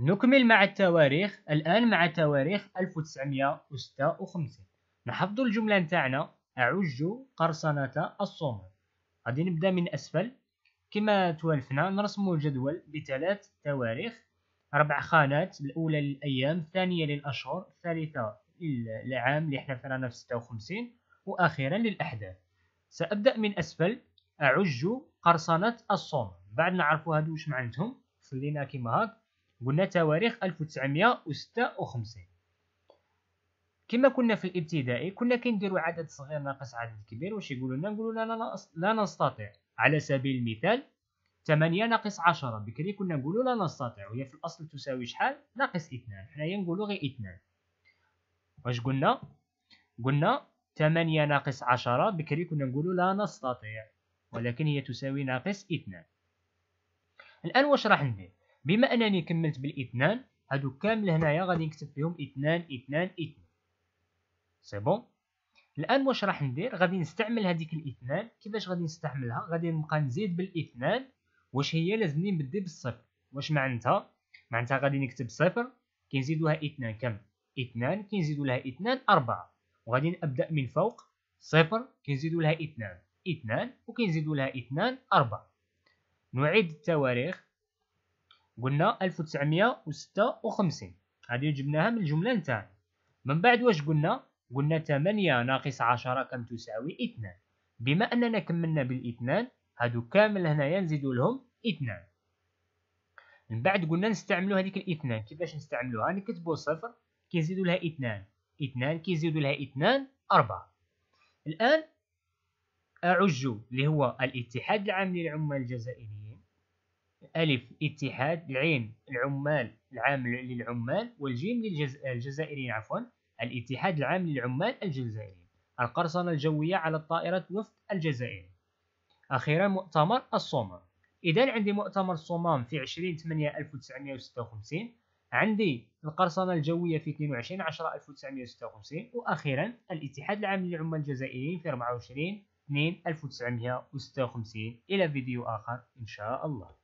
نكمل مع التواريخ الآن مع تواريخ 1956 نحفظ الجملة نتاعنا أعج قرصنة الصومال غادي نبدا من أسفل كما توالفنا نرسم جدول بثلاث تواريخ أربع خانات الأولى للأيام الثانية للأشهر الثالثة للعام اللي احنا رانا في 56 وأخيرا للأحداث سأبدأ من أسفل أعج قرصنة الصومال بعد نعرفوا هادو واش معناتهم خلينا كيما هاك قلنا تواريخ 1956 كما كنا في الابتدائي كنا كنديروا عدد صغير ناقص عدد كبير واش يقولوا لنا نقولوا لا, لا, لا نستطيع على سبيل المثال 8 ناقص 10 بكري كنا نقولوا لا نستطيع وهي في الاصل تساوي شحال ناقص 2 حنايا نقولوا غير 2 واش قلنا قلنا 8 ناقص 10 بكري كنا نقولوا لا نستطيع ولكن هي تساوي ناقص 2 الان واش راح ندير بما انني كملت بالاثنان هادو كامل هنايا غادي نكتب فيهم اثنان اثنان اثنان سي بون الان واش راح ندير غادي نستعمل هذيك الاثنان كيفاش غادي نستعملها غادي نبقى نزيد بالاثنان واش هي لازمني نبدي بالصفر واش معناتها معناتها غادي نكتب صفر كنزيدوها اثنان كم اثنان كنزيدو لها اثنان اربعة وغادي نبدا من فوق صفر كنزيدو لها اثنان اثنان وكنزيدو لها اثنان اربعة نعيد التواريخ قلنا 1956 هذه جبناها من الجملة نتاعنا من بعد واش قلنا قلنا 8 ناقص 10 كم تساوي 2 بما أننا كملنا بالاثنان هادو كامل هنا ينزيدوا لهم 2 من بعد قلنا نستعملوا هذيك الاثنان كيفاش نستعملوها نكتبوا صفر كيزيدو لها 2 اثنان كيزيدو لها 2 4 الآن أعج اللي هو الاتحاد العام للعمال الجزائريين الف اتحاد العين العمال العام للعمال والجيم للجزائريين عفوا الاتحاد العام للعمال الجزائريين القرصنة الجوية على الطائرة وفد الجزائر أخيرا مؤتمر الصومام إذا عندي مؤتمر الصومام في 20 8 1956 عندي القرصنة الجوية في 22 10 1956 وأخيرا الاتحاد العام للعمال الجزائريين في 24 2 1956 إلى فيديو آخر إن شاء الله